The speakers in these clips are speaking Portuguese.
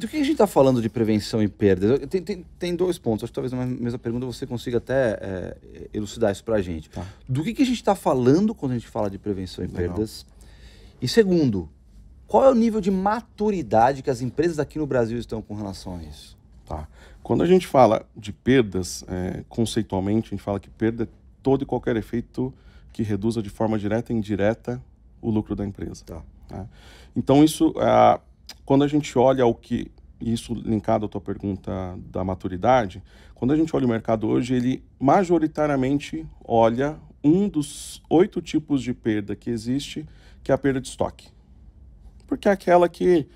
do então, que a gente está falando de prevenção e perdas? Tem, tem, tem, dois pontos. Acho que talvez na mesma pergunta você consiga até é, elucidar isso para a gente. Tá. Do que, que a gente está falando quando a gente fala de prevenção e Legal. perdas? E segundo, qual é o nível de maturidade que as empresas aqui no Brasil estão com relação a isso? Tá. Quando a gente fala de perdas, é, conceitualmente, a gente fala que perda é todo e qualquer efeito que reduza de forma direta e indireta o lucro da empresa. Tá. Né? Então, isso, é, quando a gente olha o que isso linkado à tua pergunta da maturidade, quando a gente olha o mercado hoje, ele majoritariamente olha um dos oito tipos de perda que existe, que é a perda de estoque. Porque é aquela que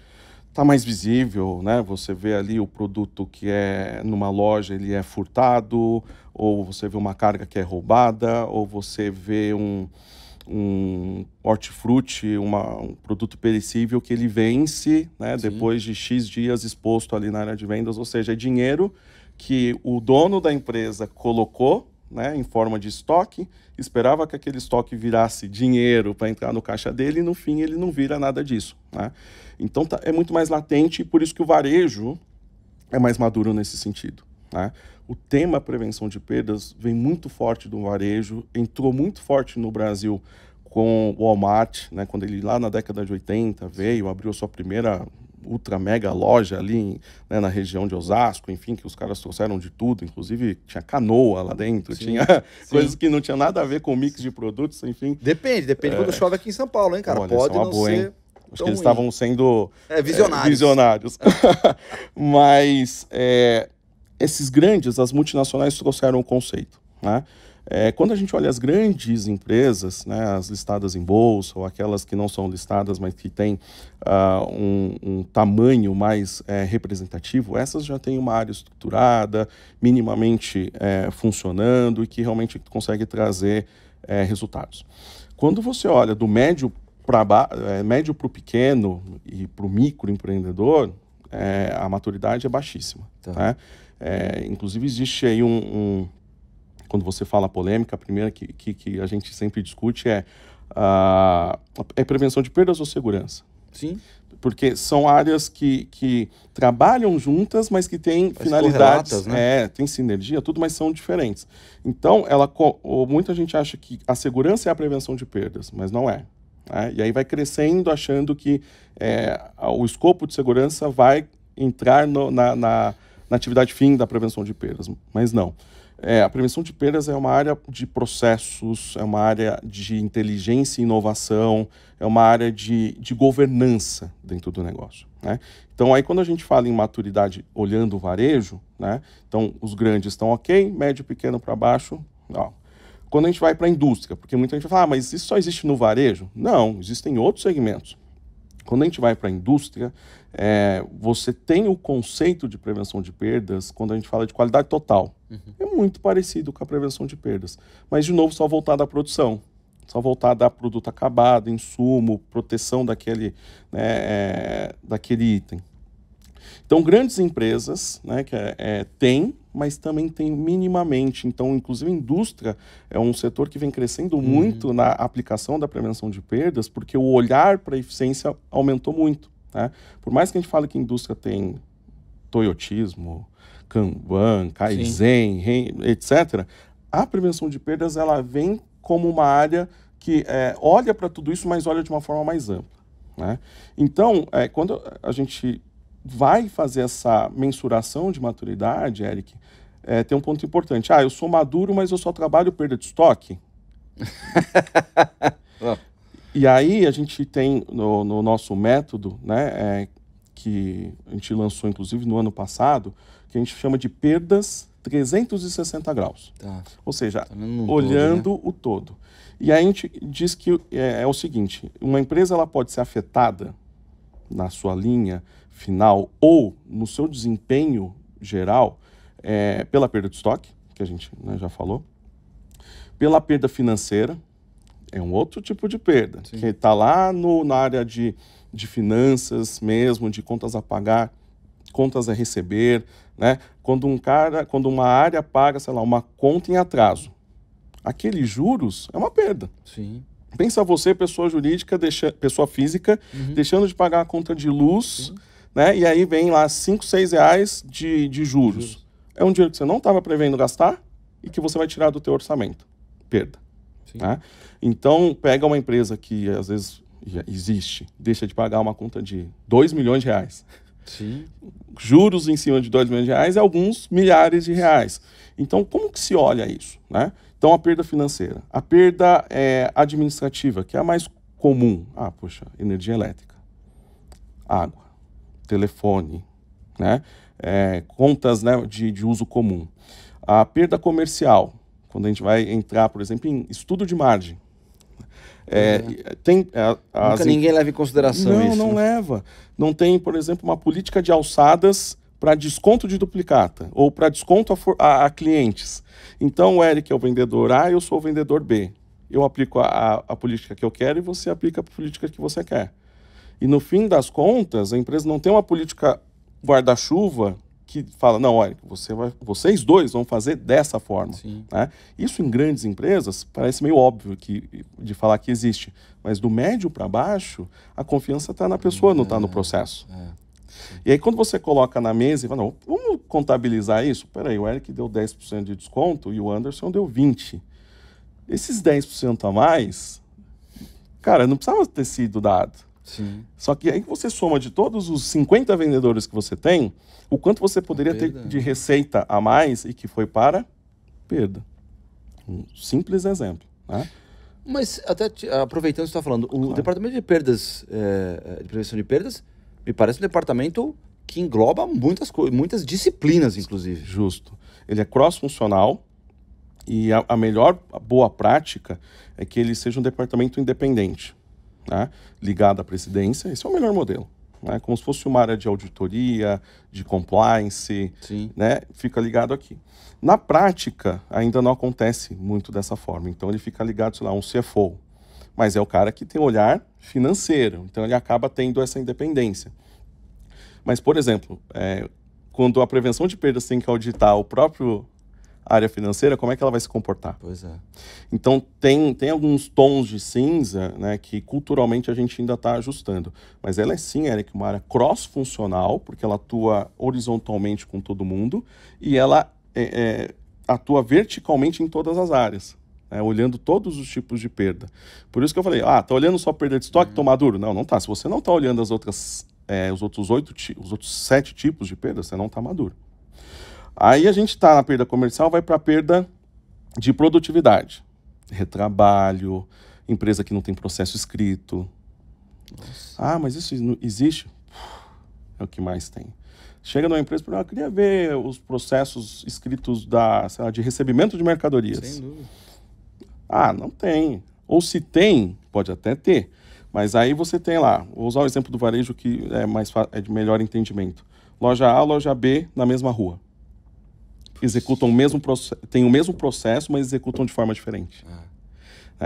está mais visível, né? Você vê ali o produto que é numa loja, ele é furtado, ou você vê uma carga que é roubada, ou você vê um, um hortifruti, uma, um produto perecível que ele vence né, depois de X dias exposto ali na área de vendas, ou seja, é dinheiro que o dono da empresa colocou né, em forma de estoque, esperava que aquele estoque virasse dinheiro para entrar no caixa dele e no fim ele não vira nada disso. Né? Então tá, é muito mais latente e por isso que o varejo é mais maduro nesse sentido. Né? O tema prevenção de perdas vem muito forte do varejo, entrou muito forte no Brasil com o Walmart, né? quando ele lá na década de 80 veio, abriu sua primeira ultra mega loja ali né, na região de Osasco, enfim, que os caras trouxeram de tudo, inclusive tinha canoa lá dentro, sim, tinha sim. coisas que não tinha nada a ver com o mix de produtos, enfim. Depende, depende é... quando chove aqui em São Paulo, hein, cara? Olha, Pode é não boa, ser. Hein? Acho que eles estavam sendo é, visionários. É, visionários. É. Mas é, esses grandes, as multinacionais trouxeram o conceito. Né? É, quando a gente olha as grandes empresas, né, as listadas em bolsa ou aquelas que não são listadas, mas que têm uh, um, um, tamanho mais é, representativo, essas já têm uma área estruturada, minimamente é, funcionando e que realmente consegue trazer é, resultados. Quando você olha do médio para é, médio para o pequeno e para o microempreendedor, é, a maturidade é baixíssima. Tá. Né? É, inclusive, existe aí um, um, Quando você fala polêmica, a primeira que, que, que a gente sempre discute é a, é prevenção de perdas ou segurança. Sim. Porque são áreas que, que trabalham juntas, mas que têm mas finalidades. Né? É, tem sinergia, tudo, mas são diferentes. Então, ela, muita gente acha que a segurança é a prevenção de perdas, mas não é. Né? E aí vai crescendo achando que é, o escopo de segurança vai entrar no, na, na na atividade fim da prevenção de perdas, mas não. É, a prevenção de perdas é uma área de processos, é uma área de inteligência e inovação, é uma área de, de governança dentro do negócio. Né? Então, aí quando a gente fala em maturidade olhando o varejo, né? então os grandes estão ok, médio e pequeno para baixo, ó, quando a gente vai para a indústria, porque muita gente fala, ah, mas isso só existe no varejo? Não, existem outros segmentos. Quando a gente vai para a indústria, é, você tem o conceito de prevenção de perdas quando a gente fala de qualidade total. Uhum. É muito parecido com a prevenção de perdas. Mas, de novo, só voltado à produção. Só voltado a produto acabado, insumo, proteção daquele, né, é, daquele item. Então, grandes empresas né, que é, é têm, mas também tem minimamente. Então, inclusive, a indústria é um setor que vem crescendo uhum. muito na aplicação da prevenção de perdas, porque o olhar para a eficiência aumentou muito. Né? Por mais que a gente fale que a indústria tem toyotismo, Kanban, Kaizen, Sim. etc., a prevenção de perdas ela vem como uma área que é, olha para tudo isso, mas olha de uma forma mais ampla. Né? Então, é, quando a gente vai fazer essa mensuração de maturidade, Eric, é, tem um ponto importante. Ah, eu sou maduro, mas eu só trabalho perda de estoque. Ah. e aí a gente tem no, no nosso método, né, é, que a gente lançou inclusive no ano passado, que a gente chama de perdas 360 graus. Tá. Ou seja, tá olhando todo, né? o todo. E aí a gente diz que é, é o seguinte, uma empresa ela pode ser afetada na sua linha final ou no seu desempenho geral é, pela perda de estoque, que a gente né, já falou, pela perda financeira, é um outro tipo de perda, Sim. que está lá no, na área de, de finanças mesmo, de contas a pagar, contas a receber, né? Quando um cara, quando uma área paga, sei lá, uma conta em atraso, aqueles juros é uma perda. Sim. Pensa você, pessoa jurídica, deixa, pessoa física, uhum. deixando de pagar a conta de luz né? E aí vem lá 5, 6 reais de, de juros. É um dinheiro que você não estava prevendo gastar e que você vai tirar do teu orçamento. Perda. Né? Então, pega uma empresa que às vezes existe, deixa de pagar uma conta de 2 milhões de reais. Sim. Juros em cima de 2 milhões de reais é alguns milhares de reais. Então, como que se olha isso? Né? Então, a perda financeira. A perda é, administrativa, que é a mais comum. Ah, poxa, energia elétrica, água telefone, né? É, contas né, de, de uso comum. A perda comercial, quando a gente vai entrar, por exemplo, em estudo de margem, é, é. Tem, é, Nunca ninguém leva em consideração não, isso. Não, não né? leva. Não tem, por exemplo, uma política de alçadas para desconto de duplicata ou para desconto a, for... a, a, clientes. Então, o Eric é o vendedor A, eu sou o vendedor B. Eu aplico a, a política que eu quero e você aplica a política que você quer. E no fim das contas, a empresa não tem uma política guarda-chuva que fala, não, olha, você vai, vocês dois vão fazer dessa forma. Né? Isso em grandes empresas parece meio óbvio que, de falar que existe, mas do médio para baixo, a confiança está na pessoa, tá é, não está no processo. É. E aí, quando você coloca na mesa e fala, não, vamos contabilizar isso? Peraí, o Eric deu 10% de desconto e o Anderson deu 20%. Esses 10% a mais, cara, não precisava ter sido dado. Sim. Só que aí você soma de todos os 50 vendedores que você tem, o quanto você poderia é ter de receita a mais e que foi para perda. Um simples exemplo. Né? Mas até te, aproveitando o que você está falando, o claro. departamento de perdas, é, de prevenção de perdas, me parece um departamento que engloba muitas, muitas disciplinas, inclusive. Justo. Ele é cross-funcional, e a, a, melhor boa prática é que ele seja um departamento independente né, ligada à presidência, esse é o melhor modelo. Né, como se fosse uma área de auditoria, de compliance, Sim. né? Fica ligado aqui. Na prática, ainda não acontece muito dessa forma. Então ele fica ligado, sei lá, um CFO. Mas é o cara que tem olhar financeiro, então ele acaba tendo essa independência. Mas, por exemplo, é, quando a prevenção de perdas tem que auditar o próprio área financeira, como é que ela vai se comportar? Pois é. Então, tem, tem alguns tons de cinza né, que culturalmente a gente ainda está ajustando. Mas ela é sim, Eric, uma área cross-funcional, porque ela atua horizontalmente com todo mundo e ela é, é, atua verticalmente em todas as áreas. É, olhando todos os tipos de perda. Por isso que eu falei, ah, tá olhando só perda de estoque, uhum. tô maduro? Não, não tá. Se você não tá olhando as outras, é, os outros oito, os outros sete tipos de perda, você não tá maduro. Aí a gente está na perda comercial, vai para a perda de produtividade. Retrabalho, empresa que não tem processo escrito. Nossa. Ah, mas isso existe? É o que mais tem. Chega numa empresa e fala, ah, eu queria ver os processos escritos da, lá, de recebimento de mercadorias. Sem dúvida. Ah, não tem. Ou se tem, pode até ter. Mas aí você tem lá, vou usar o exemplo do varejo que é, mais, é de melhor entendimento. Loja A, loja B na mesma rua executam o mesmo têm o mesmo processo, mas executam de forma diferente. Ah.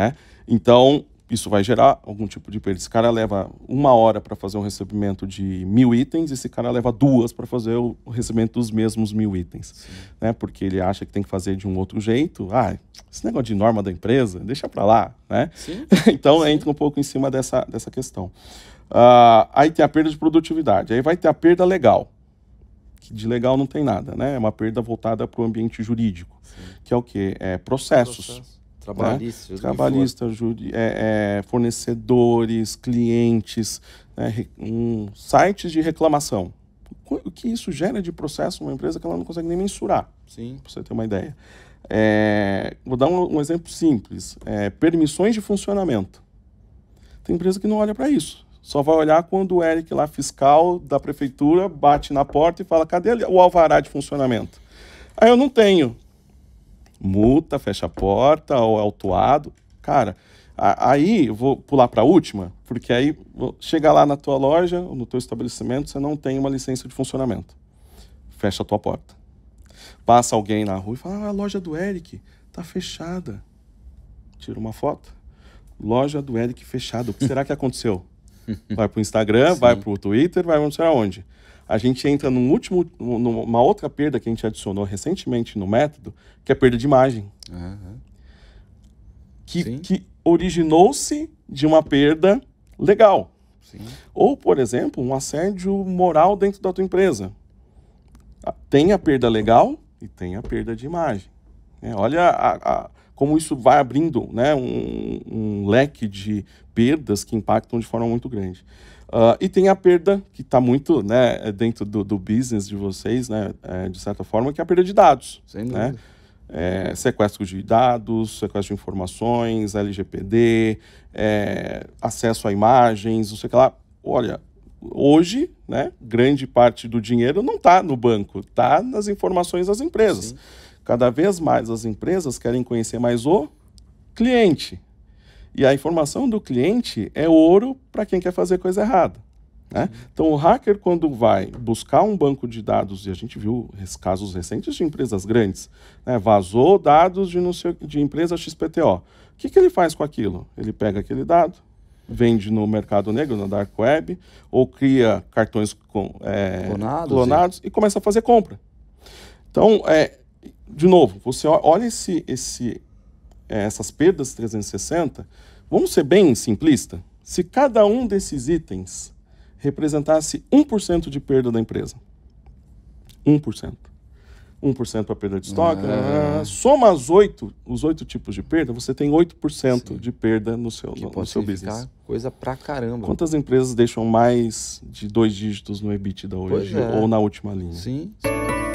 Né? Então, isso vai gerar algum tipo de perda. Esse cara leva uma hora para fazer um recebimento de mil itens, esse cara leva duas para fazer o recebimento dos mesmos mil itens. Né? Porque ele acha que tem que fazer de um outro jeito. Ah, esse negócio de norma da empresa, deixa para lá. Né? então, Sim. entra um pouco em cima dessa, dessa questão. Uh, aí tem a perda de produtividade. Aí vai ter a perda legal que de legal não tem nada, né? É uma perda voltada para o ambiente jurídico, Sim. que é o que é processos. Processo. Trabalhista, né? Trabalhista juri, é, é, fornecedores, clientes, né? um, sites de reclamação. O que isso gera de processo uma empresa que ela não consegue nem mensurar. Sim. Para você ter uma ideia. É, vou dar um, um exemplo simples: é, permissões de funcionamento. Tem empresa que não olha para isso. Só vai olhar quando o Eric lá, fiscal da prefeitura, bate na porta e fala, cadê o alvará de funcionamento? Aí eu não tenho. Multa, fecha a porta, ou é autuado. Cara, aí eu vou pular para a última, porque aí chega lá na tua loja, ou no teu estabelecimento, você não tem uma licença de funcionamento. Fecha a tua porta. Passa alguém na rua e fala, ah, a loja do Eric tá fechada. Tira uma foto. Loja do Eric fechada. O que será que aconteceu? vai para o Instagram, Sim. vai para o Twitter, vai não sei aonde. A gente entra num último, numa outra perda que a gente adicionou recentemente no método, que é a perda de imagem. Uhum. Que, que originou-se de uma perda legal. Sim. Ou, por exemplo, um assédio moral dentro da tua empresa. Tem a perda legal e tem a perda de imagem. É, olha a, a, como isso vai abrindo né, um, um leque de perdas que impactam de forma muito grande. Uh, e tem a perda, que está muito né, dentro do, do business de vocês, né, é, de certa forma, que é a perda de dados. Sem né? É, sequestro de dados, sequestro de informações, LGPD, é, acesso a imagens, não sei o que lá. Olha, hoje, né, grande parte do dinheiro não está no banco, está nas informações das empresas. Sim. Cada vez mais as empresas querem conhecer mais o cliente. E a informação do cliente é ouro para quem quer fazer coisa errada. Né? Então, o hacker, quando vai buscar um banco de dados, e a gente viu casos recentes de empresas grandes, né? vazou dados de, de empresa XPTO. O que, que ele faz com aquilo? Ele pega aquele dado, vende no mercado negro, na dark web, ou cria cartões com, é, clonados, clonados e começa a fazer compra. Então, é, de novo, você olha esse, esse, é, essas perdas 360, vamos ser bem simplista. Se cada um desses itens representasse 1% de perda da empresa, 1%. 1% para perda de estoque, ah. ah soma as 8, os oito tipos de perda, você tem 8% Sim. de perda no seu, que no, pode no seu business. Coisa pra caramba. Quantas empresas deixam mais de dois dígitos no EBITDA hoje é. ou na última linha? Sim. Sim.